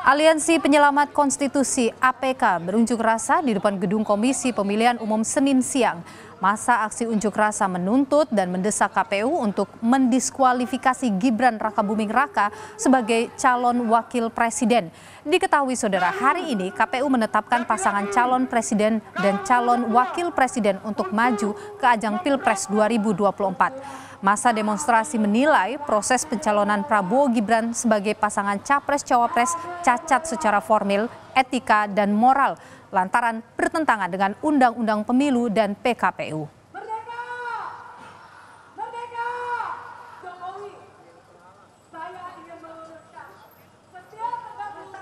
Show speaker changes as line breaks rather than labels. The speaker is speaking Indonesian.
Aliansi Penyelamat Konstitusi APK berunjuk rasa di depan gedung Komisi Pemilihan Umum Senin siang. Masa aksi unjuk rasa menuntut dan mendesak KPU untuk mendiskualifikasi Gibran Raka Buming Raka sebagai calon wakil presiden. Diketahui saudara, hari ini KPU menetapkan pasangan calon presiden dan calon wakil presiden untuk maju ke ajang Pilpres 2024. Masa demonstrasi menilai proses pencalonan Prabowo Gibran sebagai pasangan capres-cawapres cacat secara formil etika dan moral lantaran bertentangan dengan Undang-Undang Pemilu dan PKPU.